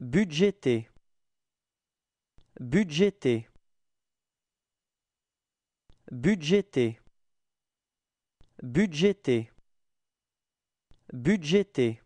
Budgéter Budgéter Budgéter Budgéter Budgéter